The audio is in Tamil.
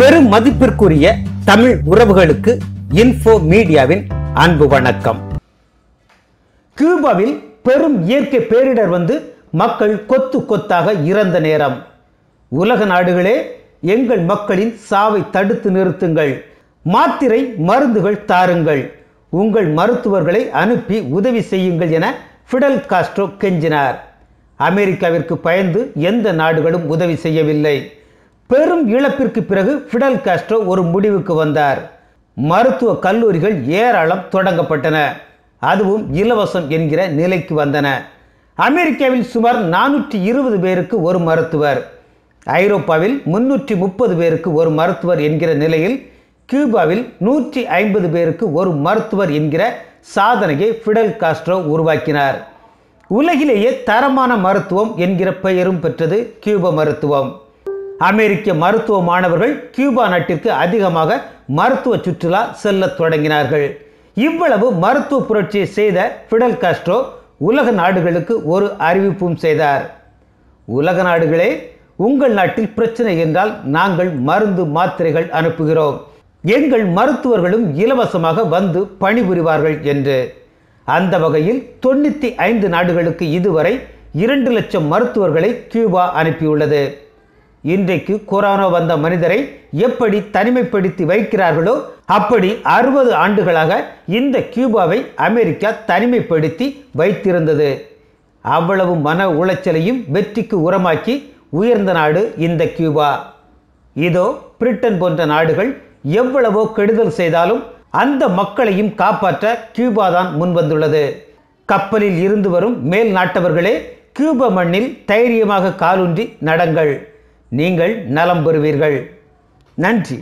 பெரும் மதிப்பிற்குரிய தமிழ் உறவுகளுக்கு இன்ஃபோ மீடியாவின் அன்பு வணக்கம் கியூபாவில் பெரும் இயற்கை பேரிடர் வந்து மக்கள் கொத்து கொத்தாக இறந்த நேரம் உலக நாடுகளே எங்கள் மக்களின் சாவை தடுத்து நிறுத்துங்கள் மாத்திரை மருந்துகள் தாருங்கள் உங்கள் மருத்துவர்களை அனுப்பி உதவி செய்யுங்கள் என ஃபிடல் காஸ்ட்ரோ கெஞ்சினார் அமெரிக்காவிற்கு பயந்து எந்த நாடுகளும் உதவி செய்யவில்லை பெரும் இழப்பிற்கு பிறகு ஃபிடல் காஸ்ட்ரோ ஒரு முடிவுக்கு வந்தார் மருத்துவ கல்லூரிகள் ஏராளம் தொடங்கப்பட்டன அதுவும் இலவசம் என்கிற நிலைக்கு வந்தன அமெரிக்காவில் சுமார் நானூற்றி இருபது பேருக்கு ஒரு மருத்துவர் ஐரோப்பாவில் முன்னூற்றி முப்பது பேருக்கு ஒரு மருத்துவர் என்கிற நிலையில் கியூபாவில் நூற்றி ஐம்பது பேருக்கு ஒரு மருத்துவர் என்கிற சாதனையை ஃபிடல் காஸ்ட்ரோ உருவாக்கினார் உலகிலேயே தரமான மருத்துவம் என்கிற பெயரும் பெற்றது கியூப மருத்துவம் அமெரிக்க மருத்துவ மாணவர்கள் கியூபா நாட்டிற்கு அதிகமாக மருத்துவ சுற்றுலா செல்ல தொடங்கினார்கள் இவ்வளவு மருத்துவ புரட்சியை செய்த ஃபிடல் காஸ்ட்ரோ உலக நாடுகளுக்கு ஒரு அறிவிப்பும் செய்தார் உலக நாடுகளே உங்கள் நாட்டில் பிரச்சனை என்றால் நாங்கள் மருந்து மாத்திரைகள் அனுப்புகிறோம் எங்கள் மருத்துவர்களும் இலவசமாக வந்து பணிபுரிவார்கள் என்று அந்த வகையில் தொண்ணூற்றி ஐந்து நாடுகளுக்கு இதுவரை இரண்டு லட்சம் மருத்துவர்களை கியூபா அனுப்பியுள்ளது இன்றைக்கு கொரோனா வந்த மனிதரை எப்படி தனிமைப்படுத்தி வைக்கிறார்களோ அப்படி அறுபது ஆண்டுகளாக இந்த கியூபாவை அமெரிக்கா தனிமைப்படுத்தி வைத்திருந்தது அவ்வளவு மன உளைச்சலையும் வெற்றிக்கு உரமாக்கி உயர்ந்த நாடு இந்த கியூபா இதோ பிரிட்டன் போன்ற நாடுகள் எவ்வளவோ கெடுதல் செய்தாலும் அந்த மக்களையும் காப்பாற்ற கியூபா தான் முன்வந்துள்ளது கப்பலில் இருந்து வரும் மேல் நாட்டவர்களே கியூப மண்ணில் தைரியமாக காலூன்றி நடங்கள் நீங்கள் நலம் பெறுவீர்கள் நன்றி